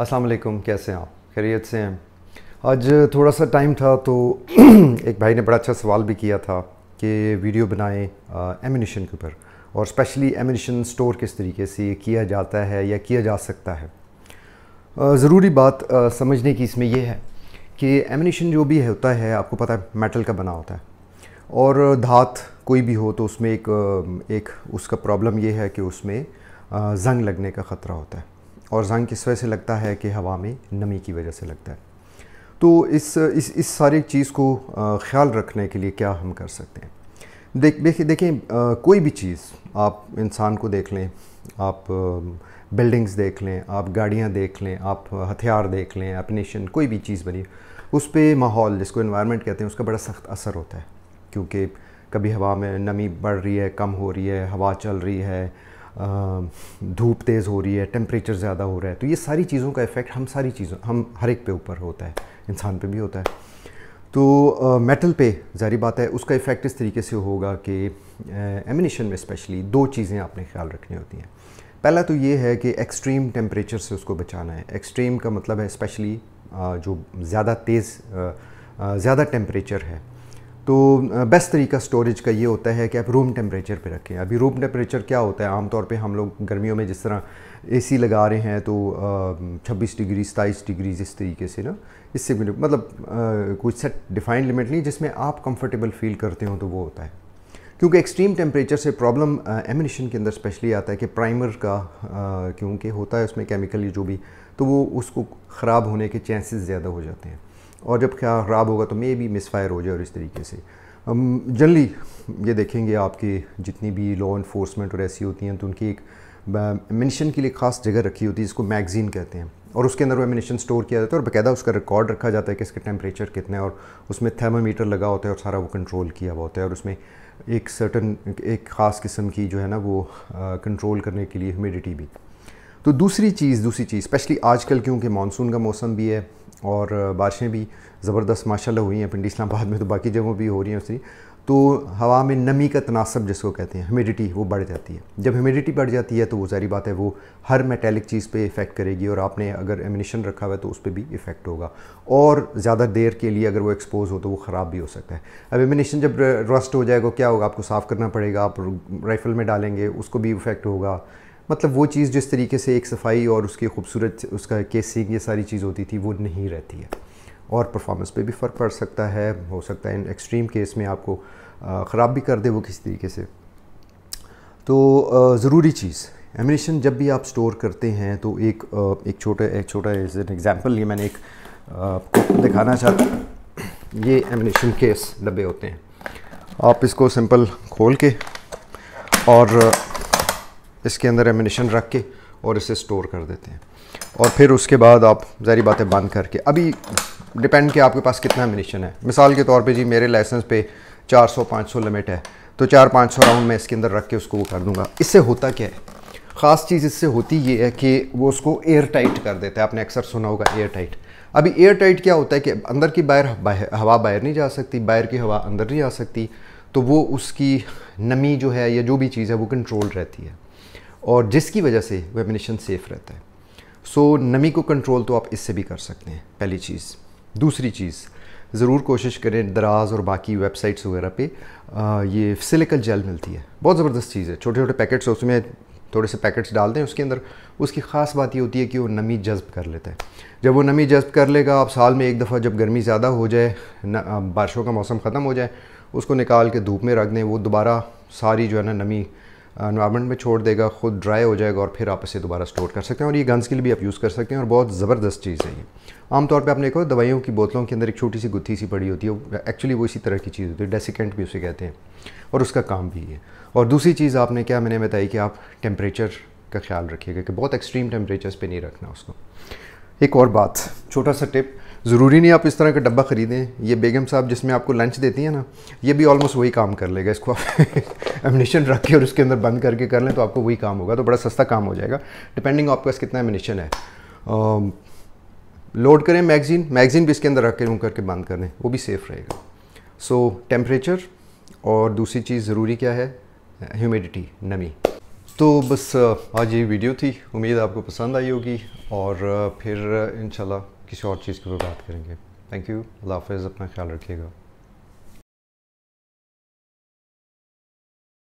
अस्सलाम कैसे हैं आप खैरियत से हैं आज थोड़ा सा टाइम था तो एक भाई ने बड़ा अच्छा सवाल भी किया था कि वीडियो बनाएं एमिनेशन के ऊपर और स्पेशली एमिनेशन स्टोर किस तरीके से किया जाता है या किया जा सकता है ज़रूरी बात आ, समझने की इसमें यह है कि एमिनेशन जो भी होता है आपको पता है मेटल का बना होता है और धात कोई भी हो तो उसमें एक एक उसका प्रॉब्लम यह है कि उसमें जंग लगने का ख़तरा होता है और जंग किस वजह से लगता है कि हवा में नमी की वजह से लगता है तो इस इस इस सारी चीज़ को ख्याल रखने के लिए क्या हम कर सकते हैं देख देखिए देखें कोई भी चीज़ आप इंसान को देख लें आप बिल्डिंग्स देख लें आप गाड़ियाँ देख लें आप हथियार देख लें अपनेशन कोई भी चीज़ बनी उस पर माहौल जिसको इन्वायरमेंट कहते हैं उसका बड़ा सख्त असर होता है क्योंकि कभी हवा में नमी बढ़ रही है कम हो रही है हवा चल रही है धूप तेज़ हो रही है टेम्परेचर ज़्यादा हो रहा है तो ये सारी चीज़ों का इफ़ेक्ट हम सारी चीज़ों हम हर एक पे ऊपर होता है इंसान पे भी होता है तो मेटल पे जारी बात है उसका इफ़ेक्ट इस तरीके से होगा कि एमिनेशन में स्पेशली दो चीज़ें आपने ख्याल रखनी होती हैं पहला तो ये है कि एक्सट्रीम टेम्परेचर से उसको बचाना है एक्सट्रीम का मतलब है स्पेशली जो ज़्यादा तेज़ ज़्यादा टेम्परेचर है तो बेस्ट तरीका स्टोरेज का ये होता है कि आप रूम टेम्परेचर पे रखें अभी रूम टेम्परेचर क्या होता है आमतौर पे हम लोग गर्मियों में जिस तरह एसी लगा रहे हैं तो छब्बीस डिग्री सताईस डिग्री इस तरीके से ना इससे भी मतलब कुछ कोई सेट डिफाइंड लिमिट नहीं जिसमें आप कंफर्टेबल फील करते हो तो वो होता है क्योंकि एक्सट्रीम टेम्परेचर से प्रॉब्लम एमिनेशन के अंदर स्पेशली आता है कि प्राइमर का क्योंकि होता है उसमें केमिकली जो भी तो वो उसको ख़राब होने के चांसेस ज़्यादा हो जाते हैं और जब क्या ख़राब होगा तो मे भी मिसफायर हो जाए और इस तरीके से जनरली ये देखेंगे आपके जितनी भी लॉ इन्फोर्समेंट और ऐसी होती हैं तो उनकी एक मिनिशन के लिए ख़ास जगह रखी होती है जिसको मैगज़ीन कहते हैं और उसके अंदर वो एमिनेशन स्टोर किया जाता है और बकायदा उसका रिकॉर्ड रखा जाता है कि इसका टेम्परेचर कितना है और उसमें थर्मामीटर लगा होता है और सारा वो कंट्रोल किया हुआ होता है और उसमें एक सर्टन एक ख़ास किस्म की जो है ना वो कंट्रोल करने के लिए ह्यूमिडिटी भी तो दूसरी चीज़ दूसरी चीज़ स्पेशली आजकल क्योंकि मानसून का मौसम भी है और बारिशें भी ज़बरदस्त माशाल्लाह हुई हैं पिंडी इस्लामाबाद में तो बाकी जगहों भी हो रही हैं उसकी तो हवा में नमी का तनासब जिसको कहते हैं ह्यूमिडिटी वो बढ़ जाती है जब ह्यूमिडिटी बढ़ जाती है तो वो सारी बात है वो हर मेटेलिक चीज़ पे इफ़ेक्ट करेगी और आपने अगर एमिनेशन रखा हुआ है तो उस पर भी इफ़ेक्ट होगा और ज़्यादा देर के लिए अगर वो एक्सपोज हो तो वो ख़राब भी हो सकता है अब एमिनेशन जब रस्ट हो जाएगा क्या होगा आपको साफ़ करना पड़ेगा आप राइफ़ल में डालेंगे उसको भी इफ़ेक्ट होगा मतलब वो चीज़ जिस तरीके से एक सफाई और उसकी खूबसूरत उसका केसिंग ये सारी चीज़ होती थी वो नहीं रहती है और परफॉर्मेंस पे भी फ़र्क पड़ सकता है हो सकता है इन एक्सट्रीम केस में आपको ख़राब भी कर दे वो किसी तरीके से तो ज़रूरी चीज़ एमिनेशन जब भी आप स्टोर करते हैं तो एक एक छोटा एक छोटा एज एन एग्ज़ाम्पल ये मैंने एक आपको दिखाना चाहता ये एमिनेशन केस डब्बे होते हैं आप इसको सिंपल खोल के और इसके अंदर एमिनेशन रख के और इसे स्टोर कर देते हैं और फिर उसके बाद आप ज़ारी बातें बंद करके अभी डिपेंड कि आपके पास कितना एमिनेशन है मिसाल के तौर पे जी मेरे लाइसेंस पे 400-500 लिमिट है तो पाँच 500 राउंड मैं इसके अंदर रख के उसको वो कर दूंगा इससे होता क्या है ख़ास चीज़ इससे होती ये है कि वो उसको एयर टाइट कर देता है आपने अक्सर सुना होगा एयर टाइट अभी एयर टाइट क्या होता है कि अंदर की बाहर हवा बाहर नहीं जा सकती बाहर की हवा अंदर नहीं जा सकती तो वो उसकी नमी जो है या जो भी चीज़ है वो कंट्रोल रहती है और जिसकी वजह से वेमिनेशन सेफ़ रहता है सो so, नमी को कंट्रोल तो आप इससे भी कर सकते हैं पहली चीज़ दूसरी चीज़ ज़रूर कोशिश करें दराज और बाकी वेबसाइट्स वगैरह पे ये सिलिकल जेल मिलती है बहुत ज़बरदस्त चीज़ है छोटे छोटे पैकेट्स उसमें थोड़े से पैकेट्स डाल दें उसके अंदर उसकी ख़ास बात ये होती है कि वो नमी जज्ब कर लेता है जब वो नमी जज्ब कर लेगा आप साल में एक दफ़ा जब गर्मी ज़्यादा हो जाए बारिशों का मौसम ख़त्म हो जाए उसको निकाल के धूप में रख दें वो दोबारा सारी जो है ना नमी इन्वायरमेंट में छोड़ देगा ख़ुद ड्राई हो जाएगा और फिर आप इसे दोबारा स्टोर कर सकते हैं और ये गन्स के लिए भी आप यूज़ कर सकते हैं और बहुत ज़बरदस्त चीज़ है ये आमतौर पर आपने देखो दवाइयों की बोतलों के अंदर एक छोटी सी गुत्थी सी पड़ी होती है एक्चुअली वो इसी तरह की चीज़ होती है डेसिकेंट भी उसे कहते हैं और उसका काम भी है और दूसरी चीज़ आपने क्या मैंने बताई कि आप टेम्परेचर का ख्याल रखिएगा कि बहुत एक्सट्रीम टेम्परेचर्स पर नहीं रखना उसको एक और बात छोटा सा टिप ज़रूरी नहीं आप इस तरह का डब्बा ख़रीदें ये बेगम साहब जिसमें आपको लंच देती हैं ना ये भी ऑलमोस्ट वही काम कर लेगा इसको आप एमिनेशन रख के और उसके अंदर बंद करके कर लें तो आपको वही काम होगा तो बड़ा सस्ता काम हो जाएगा डिपेंडिंग आपके पास कितना एमिनेशन है लोड um, करें मैगज़ीन मैगज़ीन भी इसके अंदर रख के रूम करके बंद कर दें वो भी सेफ़ रहेगा सो टेम्परेचर और दूसरी चीज़ ज़रूरी क्या है ह्यूमिडिटी नमी तो बस आज ये वीडियो थी उम्मीद आपको पसंद आई होगी और फिर इंशाल्लाह किसी और चीज़ की पर बात करेंगे थैंक यू अल्लाह हाफ़ अपना ख्याल रखिएगा